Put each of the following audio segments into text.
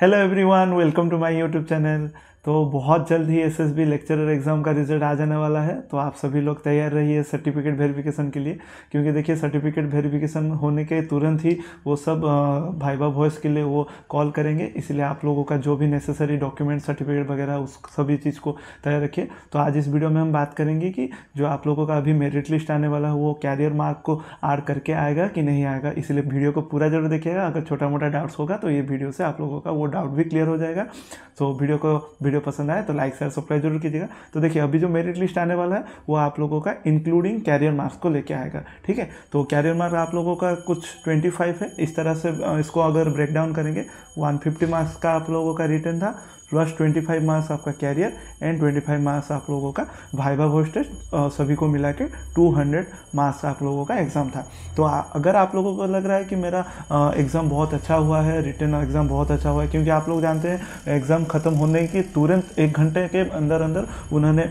Hello everyone, welcome to my YouTube channel. तो बहुत जल्द ही एसएसबी लेक्चरर एग्ज़ाम का रिजल्ट आ जाने वाला है तो आप सभी लोग तैयार रहिए सर्टिफिकेट वेरिफिकेशन के लिए क्योंकि देखिए सर्टिफिकेट वेरिफिकेशन होने के तुरंत ही वो सब भाइबा वॉइस के लिए वो कॉल करेंगे इसलिए आप लोगों का जो भी नेसेसरी डॉक्यूमेंट सर्टिफिकेट वगैरह उस सभी चीज़ को तैयार रखिए तो आज इस वीडियो में हम बात करेंगे कि जो आप लोगों का अभी मेरिट लिस्ट आने वाला है वो कैरियर मार्क को आर करके आएगा कि नहीं आएगा इसलिए वीडियो को पूरा जरूर देखिएगा अगर छोटा मोटा डाउट्स होगा तो ये वीडियो से आप लोगों का वो डाउट भी क्लियर हो जाएगा तो वीडियो को वीडियो पसंद आए तो लाइक शेयर सब्सक्राइब जरूर कीजिएगा तो देखिए अभी जो मेरिट लिस्ट आने वाला है वो आप लोगों का इंक्लूडिंग कैरियर मार्क्स को लेके आएगा ठीक है तो कैरियर मार्क आप लोगों का कुछ 25 है इस तरह से इसको अगर ब्रेक डाउन करेंगे 150 मार्क्स का आप लोगों का रिटर्न था प्लस 25 मार्क्स आपका कैरियर एंड 25 मार्क्स आप लोगों का वाइवा वोस्ट होस्टेज सभी को मिला के टू मार्क्स आप लोगों का एग्ज़ाम था तो आ, अगर आप लोगों को लग रहा है कि मेरा एग्ज़ाम बहुत अच्छा हुआ है रिटर्न एग्ज़ाम बहुत अच्छा हुआ है क्योंकि आप लोग जानते हैं एग्ज़ाम ख़त्म होने के तुरंत एक घंटे के अंदर अंदर उन्होंने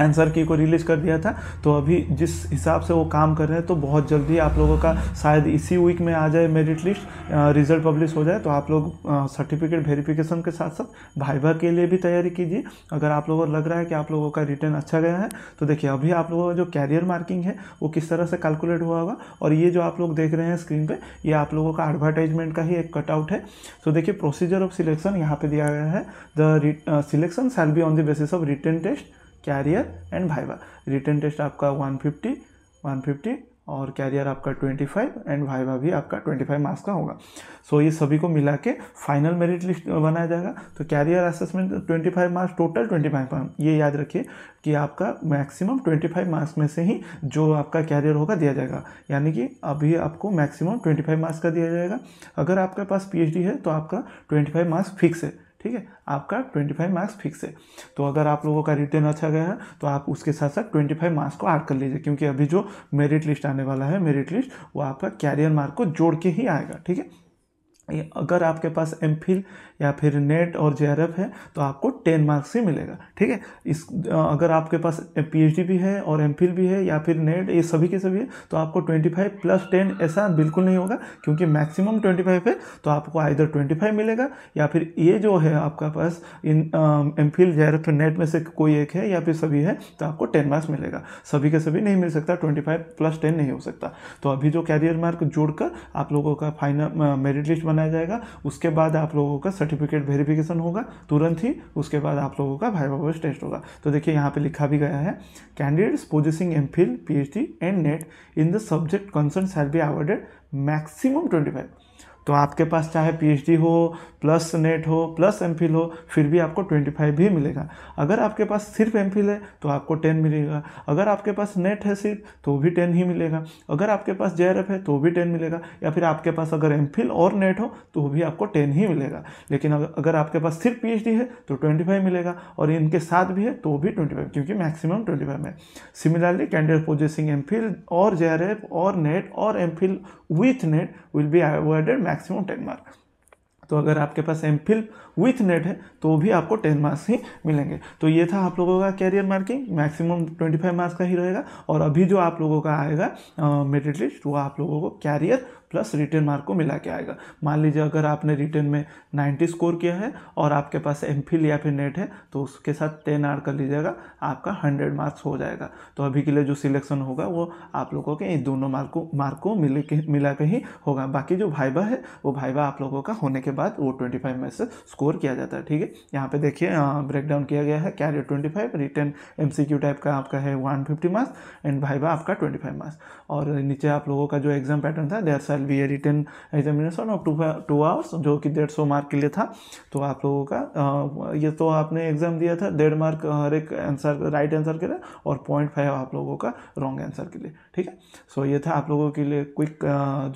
आंसर की को रिलीज कर दिया था तो अभी जिस हिसाब से वो काम कर रहे हैं तो बहुत जल्दी आप लोगों का शायद इसी वीक में आ जाए मेरिट लिस्ट रिजल्ट पब्लिश हो जाए तो आप लोग सर्टिफिकेट वेरिफिकेशन के साथ साथ भाईबा के लिए भी तैयारी कीजिए अगर आप लोगों को लग रहा है कि आप लोगों का रिटर्न अच्छा गया है तो देखिए अभी आप लोगों का जो कैरियर मार्किंग है वो किस तरह से कैलकुलेट हुआ होगा और ये जो आप लोग देख रहे हैं स्क्रीन पर ये आप लोगों का एडवर्टाइजमेंट का ही एक कटआउट है तो देखिए प्रोसीजर ऑफ सिलेक्शन यहाँ पर दिया गया है the selection shall be on the basis of written test career and viva written test आपका 150 150 और कैरियर आपका 25 एंड वाइवा भी आपका 25 मार्क्स का होगा सो so, ये सभी को मिला के फाइनल मेरिट लिस्ट बनाया जाएगा तो career assessment 25 marks total 25 marks ये याद रखिए कि आपका मैक्सिमम 25 मार्क्स में से ही जो आपका कैरियर होगा दिया जाएगा यानी कि अभी आपको मैक्सिमम 25 मार्क्स का दिया जाएगा अगर आपके पास पीएचडी है तो आपका 25 मार्क्स फिक्स है ठीक है आपका 25 मार्क्स फिक्स है तो अगर आप लोगों का रिटर्न अच्छा गया है तो आप उसके साथ साथ 25 मार्क्स को ऐड कर लीजिए क्योंकि अभी जो मेरिट लिस्ट आने वाला है मेरिट लिस्ट वो आपका कैरियर मार्क को जोड़ के ही आएगा ठीक है अगर आपके पास एम या फिर नेट और जे है तो आपको टेन मार्क्स ही मिलेगा ठीक है इस अगर आपके पास पी भी है और एम भी है या फिर नेट ये सभी के सभी है तो आपको 25 प्लस टेन ऐसा बिल्कुल नहीं होगा क्योंकि मैक्सिमम 25 है तो आपको ट्वेंटी 25 मिलेगा या फिर ये जो है आपका पास इन एम फिल जे नेट में से कोई एक है या फिर सभी है तो आपको टेन मार्क्स मिलेगा सभी के सभी नहीं मिल सकता ट्वेंटी प्लस टेन नहीं हो सकता तो अभी जो कैरियर मार्क जोड़कर आप लोगों का फाइनल मेरिट लिस्ट बना बनाया जाएगा उसके बाद आप लोगों का सर्टिफिकेट वेरिफिकेशन होगा तुरंत ही उसके बाद आप लोगों का भाई वॉइस टेस्ट होगा तो देखिए यहाँ पे लिखा भी गया है candidates possessing M Phil P and NET in the subject concern shall be awarded maximum twenty five तो आपके पास चाहे पीएचडी हो प्लस नेट हो प्लस एमफिल हो फिर भी आपको 25 तो तो ही मिलेगा अगर आपके पास सिर्फ एमफिल है तो आपको 10 मिलेगा अगर आपके पास नेट है सिर्फ तो भी 10 ही मिलेगा अगर आपके पास जे है तो भी 10 मिलेगा या फिर आपके पास अगर एमफिल और नेट हो तो भी आपको 10 ही मिलेगा लेकिन अगर आपके पास सिर्फ पी है तो ट्वेंटी मिलेगा और इनके साथ भी है तो भी ट्वेंटी क्योंकि मैक्सिमम ट्वेंटी है सिमिलरली कैंडिडेट पोजेसिंग एम और जे और नेट और M with NET will be avoided maximum ten mark तो अगर आपके पास एम फिल विथ नेट है तो भी आपको टेन मार्क्स ही मिलेंगे तो ये था आप लोगों का career marking maximum twenty five marks का ही रहेगा और अभी जो आप लोगों का आएगा मेरिट लिस्ट वो आप लोगों को कैरियर प्लस रिटर्न मार्क को मिला के आएगा मान लीजिए अगर आपने रिटर्न में 90 स्कोर किया है और आपके पास एम या फिर नेट है तो उसके साथ टेन आर कर लीजिएगा आपका हंड्रेड मार्क्स हो जाएगा तो अभी के लिए जो सिलेक्शन होगा वो आप लोगों के इन दोनों मार्क को मार्क को मिले के मिला के ही होगा बाकी जो भाईबा है वो भाईवा आप लोगों का होने के बाद वो ट्वेंटी फाइव में से स्कोर किया जाता है ठीक है यहाँ पे देखिए ब्रेकडाउन किया गया है career twenty five written M type का आपका है one fifty marks and viva आपका ट्वेंटी फाइव मार्क्स और नीचे आप लोगों का जो एग्जाम पैटर्न था there side shall be a written examination of two two hours जो कि डेढ़ सौ मार्क के लिए था तो आप लोगों का ये तो आपने एग्जाम दिया था डेढ़ मार्क हर एक आंसर राइट आंसर के लिए और पॉइंट फाइव आप लोगों का रॉन्ग आंसर के लिए ठीक है सो ये था आप लोगों के लिए क्विक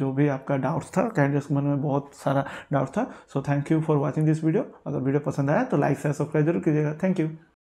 जो भी आपका डाउट्स था कैंडिडेट्स के मन में बहुत सारा डाउट था so thank you for watching this video अगर वीडियो पसंद आया तो लाइक शेयर सब्सक्राइब जरूर कीजिएगा थैंक यू